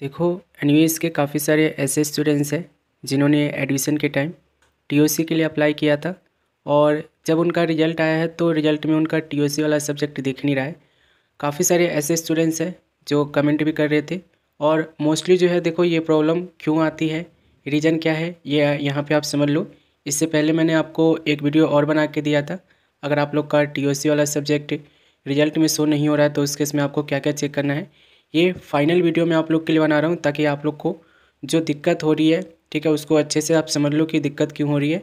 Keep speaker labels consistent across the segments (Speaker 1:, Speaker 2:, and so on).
Speaker 1: देखो एन के काफ़ी सारे ऐसे स्टूडेंट्स हैं जिन्होंने एडमिशन के टाइम टी के लिए अप्लाई किया था और जब उनका रिजल्ट आया है तो रिजल्ट में उनका टी वाला सब्जेक्ट दिख नहीं रहा है काफ़ी सारे ऐसे स्टूडेंट्स हैं जो कमेंट भी कर रहे थे और मोस्टली जो है देखो ये प्रॉब्लम क्यों आती है रीज़न क्या है ये यहाँ पे आप समझ लो इससे पहले मैंने आपको एक वीडियो और बना के दिया था अगर आप लोग का टी वाला सब्जेक्ट रिजल्ट में शो नहीं हो रहा है तो उस केस में आपको क्या क्या चेक करना है ये फाइनल वीडियो मैं आप लोग के लिए बना रहा हूँ ताकि आप लोग को जो दिक्कत हो रही है ठीक है उसको अच्छे से आप समझ लो कि दिक्कत क्यों हो रही है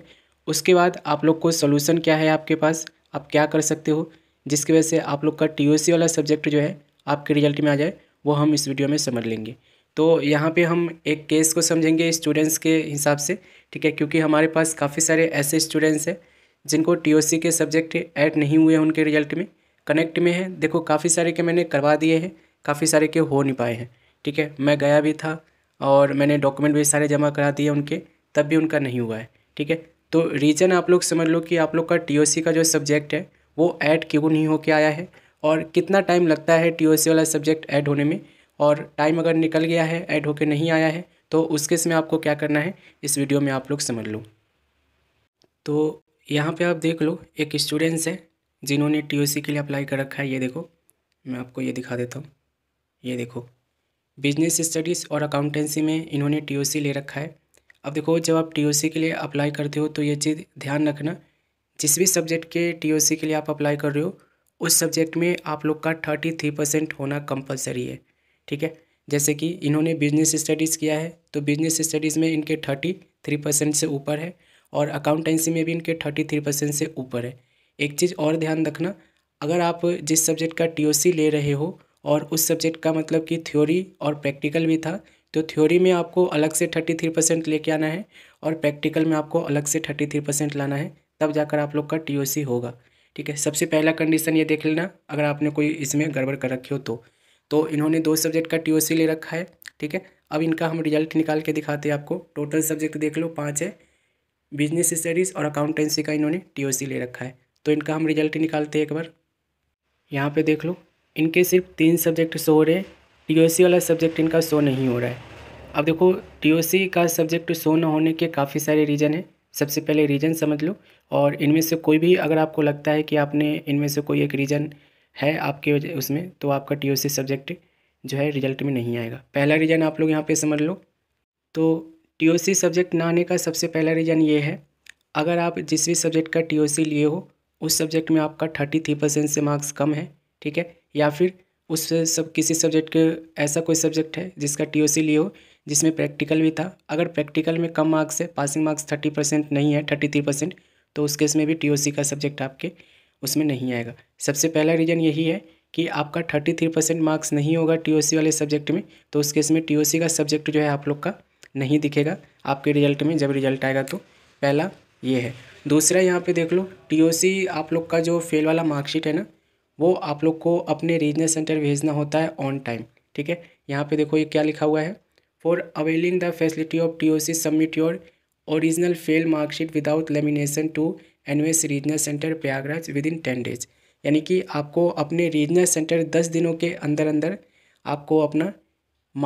Speaker 1: उसके बाद आप लोग को सोल्यूशन क्या है आपके पास आप क्या कर सकते हो जिसकी वजह से आप लोग का टी वाला सब्जेक्ट जो है आपके रिजल्ट में आ जाए वो हम इस वीडियो में समझ लेंगे तो यहाँ पे हम एक केस को समझेंगे स्टूडेंट्स के हिसाब से ठीक है क्योंकि हमारे पास काफ़ी सारे ऐसे स्टूडेंट्स हैं जिनको टीओसी के सब्जेक्ट ऐड नहीं हुए हैं उनके रिजल्ट में कनेक्ट में है देखो काफ़ी सारे के मैंने करवा दिए हैं काफ़ी सारे के हो नहीं पाए हैं ठीक है मैं गया भी था और मैंने डॉक्यूमेंट भी सारे जमा करा दिए उनके तब भी उनका नहीं हुआ है ठीक है तो रीज़न आप लोग समझ लो कि आप लोग का टी का जो सब्जेक्ट है वो ऐड क्यों नहीं होके आया है और कितना टाइम लगता है टी वाला सब्जेक्ट ऐड होने में और टाइम अगर निकल गया है ऐड होके नहीं आया है तो उसके समय में आपको क्या करना है इस वीडियो में आप लोग समझ लो तो यहाँ पे आप देख लो एक स्टूडेंट्स है जिन्होंने टी के लिए अप्लाई कर रखा है ये देखो मैं आपको ये दिखा देता हूँ ये देखो बिजनेस स्टडीज़ और अकाउंटेंसी में इन्होंने टी ले रखा है अब देखो जब आप टी के लिए अप्लाई करते हो तो ये चीज़ ध्यान रखना जिस भी सब्जेक्ट के टी के लिए आप अप्लाई कर रहे हो उस सब्जेक्ट में आप लोग का थर्टी थ्री परसेंट होना कंपलसरी है ठीक है जैसे कि इन्होंने बिजनेस स्टडीज़ किया है तो बिजनेस स्टडीज़ में इनके थर्टी थ्री परसेंट से ऊपर है और अकाउंटेंसी में भी इनके थर्टी थ्री परसेंट से ऊपर है एक चीज़ और ध्यान रखना अगर आप जिस सब्जेक्ट का टी ले रहे हो और उस सब्जेक्ट का मतलब कि थ्योरी और प्रैक्टिकल भी था तो थ्योरी में आपको अलग से थर्टी थ्री परसेंट लेके आना है और प्रैक्टिकल में आपको अलग से थर्टी थ्री परसेंट लाना है तब जाकर आप लोग का टी होगा ठीक है सबसे पहला कंडीशन ये देख लेना अगर आपने कोई इसमें गड़बड़ कर रखी हो तो तो इन्होंने दो सब्जेक्ट का टी ले रखा है ठीक है अब इनका हम रिजल्ट निकाल के दिखाते हैं आपको टोटल सब्जेक्ट देख लो पाँच है बिजनेस स्टडीज़ और अकाउंटेंसी का इन्होंने टी ले रखा है तो इनका हम रिजल्ट निकालते हैं एक बार यहाँ पे देख लो इनके सिर्फ तीन सब्जेक्ट शो हो रहे टी वाला सब्जेक्ट इनका शो नहीं हो रहा है अब देखो टी का सब्जेक्ट शो न होने के काफ़ी सारे रीज़न है सबसे पहले रीज़न समझ लो और इनमें से कोई भी अगर आपको लगता है कि आपने इनमें से कोई एक रीज़न है आपके उसमें तो आपका टी सब्जेक्ट जो है रिजल्ट में नहीं आएगा पहला रीज़न आप लोग यहाँ पर समझ लो तो टी सब्जेक्ट ना आने का सबसे पहला रीज़न ये है अगर आप जिस भी सब्जेक्ट का टी लिए हो उस सब्जेक्ट में आपका थर्टी थ्री परसेंट से मार्क्स कम है ठीक है या फिर उस सब किसी सब्जेक्ट के ऐसा कोई सब्जेक्ट है जिसका टी लिए हो जिसमें प्रैक्टिकल भी था अगर प्रैक्टिकल में कम मार्क्स है पासिंग मार्क्स थर्टी परसेंट नहीं है थर्टी थ्री परसेंट तो उस केस में भी टी का सब्जेक्ट आपके उसमें नहीं आएगा सबसे पहला रीज़न यही है कि आपका थर्टी थ्री परसेंट मार्क्स नहीं होगा टी वाले सब्जेक्ट में तो उस केस में टी का सब्जेक्ट जो है आप लोग का नहीं दिखेगा आपके रिजल्ट में जब रिजल्ट आएगा तो पहला ये है दूसरा यहाँ पे देख लो टी आप लोग का जो फेल वाला मार्कशीट है ना वो आप लोग को अपने रीजनल सेंटर भेजना होता है ऑन टाइम ठीक है यहाँ पे देखो ये क्या लिखा हुआ है for availing the facility of T O C submit your original fail marksheet without lamination to NIOS regional centre Prayagraj within ten days यानी कि आपको अपने रीजनल सेंटर दस दिनों के अंदर अंदर आपको अपना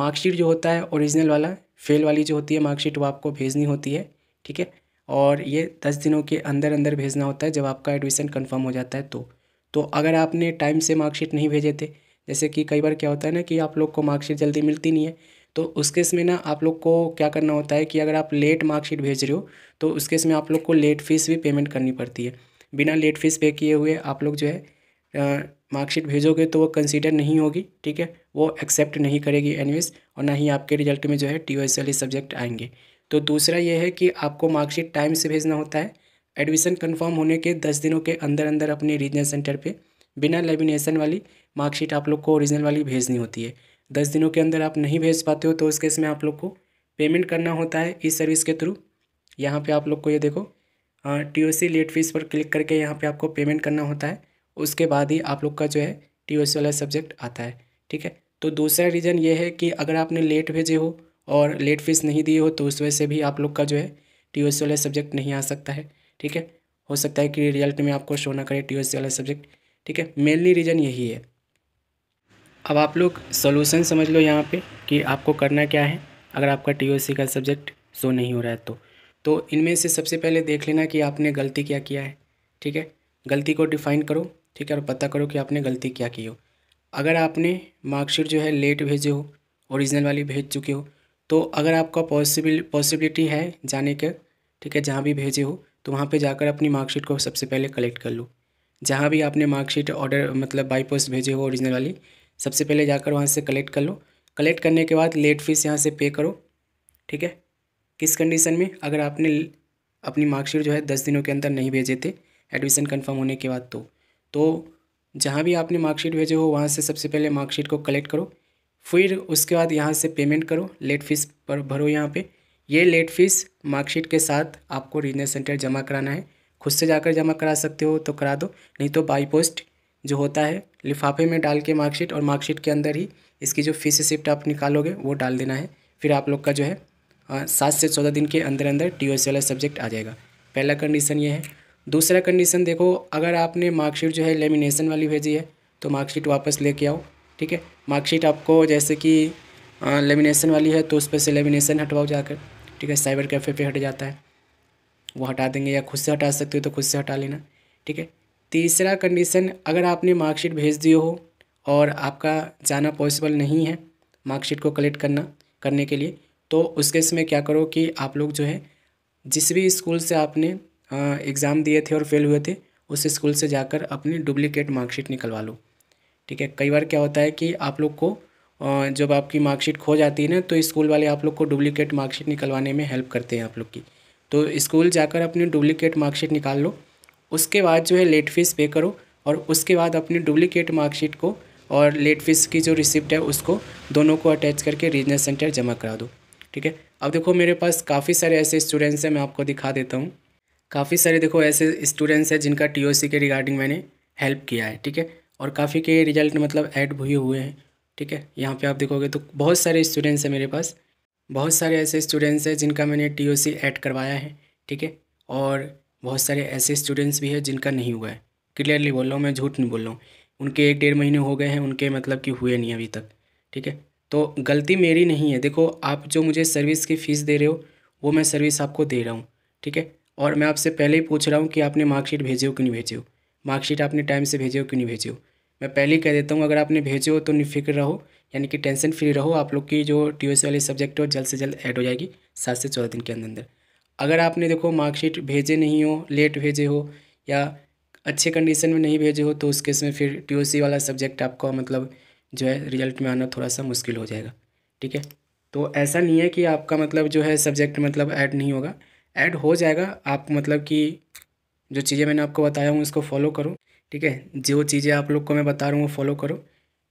Speaker 1: मार्कशीट जो होता है ओरिजिनल वाला फेल वाली जो होती है मार्कशीट वो आपको भेजनी होती है ठीक है और ये दस दिनों के अंदर अंदर भेजना होता है जब आपका एडमिशन कन्फर्म हो जाता है तो तो अगर आपने टाइम से मार्कशीट नहीं भेजे थे जैसे कि कई बार क्या होता है ना कि आप लोग को मार्कशीट जल्दी मिलती नहीं है तो उस केस में ना आप लोग को क्या करना होता है कि अगर आप लेट मार्कशीट भेज रहे हो तो उस केस में आप लोग को लेट फीस भी पेमेंट करनी पड़ती है बिना लेट फीस पे किए हुए आप लोग जो है मार्कशीट भेजोगे तो वो कंसीडर नहीं होगी ठीक है वो एक्सेप्ट नहीं करेगी एनवेज और ना ही आपके रिजल्ट में जो है टी ओ सब्जेक्ट आएंगे तो दूसरा ये है कि आपको मार्कशीट टाइम से भेजना होता है एडमिशन कंफर्म होने के दस दिनों के अंदर अंदर अपने रीजनल सेंटर पे बिना लेमिनेशन वाली मार्कशीट आप लोग को ओरिजिनल वाली भेजनी होती है दस दिनों के अंदर आप नहीं भेज पाते हो तो उस केस में आप लोग को पेमेंट करना होता है इस सर्विस के थ्रू यहाँ पे आप लोग को ये देखो T O C late fees पर क्लिक करके यहाँ पे आपको पेमेंट करना होता है उसके बाद ही आप लोग का जो है टी सी वाला सब्जेक्ट आता है ठीक है तो दूसरा रीज़न ये है कि अगर आपने लेट भेजे हो और लेट फीस नहीं दिए हो तो उस वजह से भी आप लोग का जो है टी सी वाला सब्जेक्ट नहीं आ सकता है ठीक है हो सकता है कि रिजल्ट में आपको शो ना करे टी वाला सब्जेक्ट ठीक है मेनली रीज़न यही है अब आप लोग सोल्यूशन समझ लो यहाँ पर कि आपको करना क्या है अगर आपका टी का सब्जेक्ट शो नहीं हो रहा है तो तो इनमें से सबसे पहले देख लेना कि आपने गलती क्या किया है ठीक है गलती को डिफ़ाइन करो ठीक है और पता करो कि आपने गलती क्या की हो अगर आपने मार्कशीट जो है लेट भेजे हो ओरिजिनल वाली भेज चुके हो तो अगर आपका पॉसिबिल पॉसिबिलिटी है जाने के ठीक है जहाँ भी भेजे हो तो वहाँ पे जाकर अपनी मार्कशीट को सबसे पहले कलेक्ट कर लो जहाँ भी आपने मार्कशीट ऑर्डर मतलब बाई पोस्ट भेजे हो ओरिजिनल वाली सबसे पहले जाकर वहाँ से कलेक्ट कर लो कलेक्ट करने के बाद लेट फीस यहाँ से पे करो ठीक है किस कंडीशन में अगर आपने अपनी मार्कशीट जो है दस दिनों के अंदर नहीं भेजे थे एडमिशन कन्फर्म होने के बाद तो तो जहाँ भी आपने मार्कशीट भेजे हो वहाँ से सबसे पहले मार्कशीट को कलेक्ट करो फिर उसके बाद यहाँ से पेमेंट करो लेट फीस पर भरो यहाँ पर ये लेट फीस मार्कशीट के साथ आपको रीजनल सेंटर जमा कराना है खुद से जाकर जमा करा सकते हो तो करा दो नहीं तो बाई पोस्ट जो होता है लिफाफे में डाल के मार्कशीट और मार्कशीट के अंदर ही इसकी जो फीस रिसिप्ट आप निकालोगे वो डाल देना है फिर आप लोग का जो है सात से चौदह दिन के अंदर अंदर टी वाला सब्जेक्ट आ जाएगा पहला कंडीशन ये है दूसरा कंडीशन देखो अगर आपने मार्कशीट जो है लेमिनेशन वाली भेजी है तो मार्कशीट वापस लेके आओ ठीक है मार्कशीट आपको जैसे कि लेमिनेशन वाली है तो उस पर से लेमिनेशन हटवाओ जाकर ठीक है साइबर कैफ़े पे हट जाता है वो हटा देंगे या खुद से हटा सकते हो तो खुद से हटा लेना ठीक है तीसरा कंडीशन अगर आपने मार्कशीट भेज दिए हो और आपका जाना पॉसिबल नहीं है मार्कशीट को कलेक्ट करना करने के लिए तो उसके समय क्या करो कि आप लोग जो है जिस भी स्कूल से आपने एग्ज़ाम दिए थे और फेल हुए थे उस स्कूल से जाकर अपनी डुप्लीकेट मार्कशीट निकलवा लो ठीक है कई बार क्या होता है कि आप लोग को जब आपकी मार्कशीट खो जाती है ना तो स्कूल वाले आप लोग को डुप्लीकेट मार्कशीट निकलवाने में हेल्प करते हैं आप लोग की तो स्कूल जाकर अपनी डुप्लीकेट मार्कशीट निकाल लो उसके बाद जो है लेट फीस पे करो और उसके बाद अपनी डुप्लीकेट मार्कशीट को और लेट फीस की जो रिसिप्ट है उसको दोनों को अटैच करके रीजनल सेंटर जमा करा दो ठीक है अब देखो मेरे पास काफ़ी सारे ऐसे स्टूडेंट्स हैं मैं आपको दिखा देता हूँ काफ़ी सारे देखो ऐसे स्टूडेंट्स हैं जिनका टी के रिगार्डिंग मैंने हेल्प किया है ठीक है और काफ़ी के रिजल्ट मतलब ऐड भी हुए हैं ठीक है यहाँ पे आप देखोगे तो बहुत सारे स्टूडेंट्स हैं मेरे पास बहुत सारे ऐसे स्टूडेंट्स हैं जिनका मैंने टी ओ सी ऐड करवाया है ठीक है और बहुत सारे ऐसे स्टूडेंट्स भी हैं जिनका नहीं हुआ है क्लियरली बोल रहा हूँ मैं झूठ नहीं बोल रहा हूँ उनके एक डेढ़ महीने हो गए हैं उनके मतलब कि हुए नहीं अभी तक ठीक है तो गलती मेरी नहीं है देखो आप जो मुझे सर्विस की फ़ीस दे रहे हो वो मैं सर्विस आपको दे रहा हूँ ठीक है और मैं आपसे पहले ही पूछ रहा हूँ कि आपने मार्कशीट भेजे हो कि नहीं भेजे हो मार्कशीट आपने टाइम से भेजे हो कि नहीं भेजे हो मैं पहले ही कह देता हूँ अगर आपने भेजे हो तो निफिक्र रहो यानी कि टेंशन फ्री रहो आप लोग की जो टी वाली सब्जेक्ट हो जल्द से जल्द ऐड हो जाएगी सात से चौदह दिन के अंदर अंदर अगर आपने देखो मार्कशीट भेजे नहीं हो लेट भेजे हो या अच्छे कंडीशन में नहीं भेजे हो तो उस केस में फिर टी वाला सब्जेक्ट आपका मतलब जो है रिजल्ट में आना थोड़ा सा मुश्किल हो जाएगा ठीक है तो ऐसा नहीं है कि आपका मतलब जो है सब्जेक्ट मतलब ऐड नहीं होगा ऐड हो जाएगा आप मतलब कि जो चीज़ें मैंने आपको बताया हूँ उसको फॉलो करो ठीक है जो चीज़ें आप लोग को मैं बता रहा हूँ वो फॉलो करो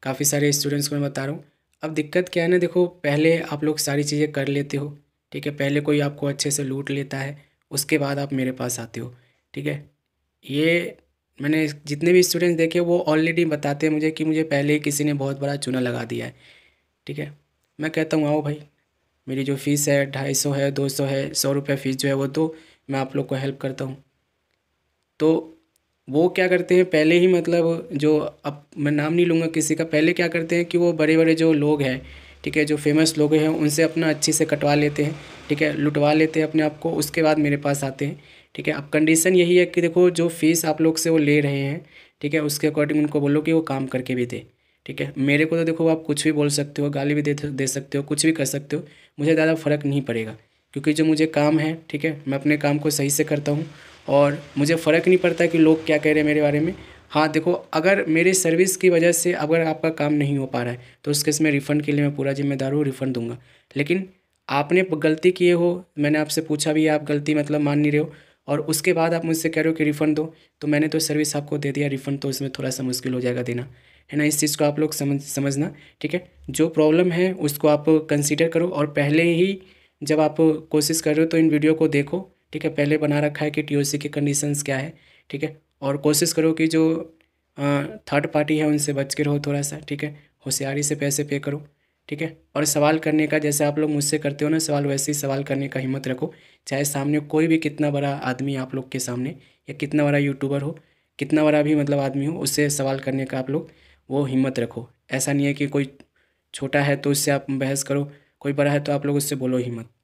Speaker 1: काफ़ी सारे स्टूडेंट्स को मैं बता रहा हूँ अब दिक्कत क्या है ना देखो पहले आप लोग सारी चीज़ें कर लेते हो ठीक है पहले कोई आपको अच्छे से लूट लेता है उसके बाद आप मेरे पास आते हो ठीक है ये मैंने जितने भी स्टूडेंट्स देखे वो ऑलरेडी बताते हैं मुझे कि मुझे पहले किसी ने बहुत बड़ा चूना लगा दिया है ठीक है मैं कहता हूँ आओ भाई मेरी जो फ़ीस है ढाई सौ है दो सौ है सौ रुपये फ़ीस जो है वो तो मैं आप लोग को हेल्प करता हूँ तो वो क्या करते हैं पहले ही मतलब जो अब मैं नाम नहीं लूँगा किसी का पहले क्या करते हैं कि वो बड़े बड़े जो लोग हैं ठीक है जो फेमस लोग हैं उनसे अपना अच्छे से कटवा लेते हैं ठीक है लुटवा लेते हैं अपने आप को उसके बाद मेरे पास आते हैं ठीक है अब कंडीशन यही है कि देखो जो फीस आप लोग से वो ले रहे हैं ठीक है उसके अकॉर्डिंग उनको बोलो कि वो काम करके भी दे ठीक है मेरे को तो देखो आप कुछ भी बोल सकते हो गाली भी दे दे सकते हो कुछ भी कर सकते हो मुझे ज़्यादा फ़र्क नहीं पड़ेगा क्योंकि जो मुझे काम है ठीक है मैं अपने काम को सही से करता हूँ और मुझे फ़र्क नहीं पड़ता कि लोग क्या कह रहे हैं मेरे बारे में हाँ देखो अगर मेरे सर्विस की वजह से अगर आपका काम नहीं हो पा रहा है तो उस केस में रिफ़ंड के लिए मैं पूरा जिम्मेदार हूँ रिफ़ंड दूंगा लेकिन आपने गलती किए हो मैंने आपसे पूछा भी आप गलती मतलब मान नहीं रहे हो और उसके बाद आप मुझसे कह रहे हो कि रिफ़ंड दो तो मैंने तो सर्विस आपको दे दिया रिफ़ंड तो इसमें थोड़ा सा मुश्किल हो जाएगा देना है ना इस चीज़ को आप लोग समझ समझना ठीक है जो प्रॉब्लम है उसको आप कंसिडर करो और पहले ही जब आप कोशिश कर रहे हो तो इन वीडियो को देखो ठीक है पहले बना रखा है कि टी ओ सी की कंडीशंस क्या है ठीक है और कोशिश करो कि जो थर्ड पार्टी है उनसे बच के रहो थोड़ा सा ठीक है होशियारी से पैसे पे करो ठीक है और सवाल करने का जैसे आप लोग मुझसे करते हो ना सवाल वैसे ही सवाल करने का हिम्मत रखो चाहे सामने कोई भी कितना बड़ा आदमी आप लोग के सामने या कितना बड़ा यूट्यूबर हो कितना बड़ा भी मतलब आदमी हो उससे सवाल करने का आप लोग वो हिम्मत रखो ऐसा नहीं है कि कोई छोटा है तो उससे आप बहस करो कोई बड़ा है तो आप लोग उससे बोलो हिम्मत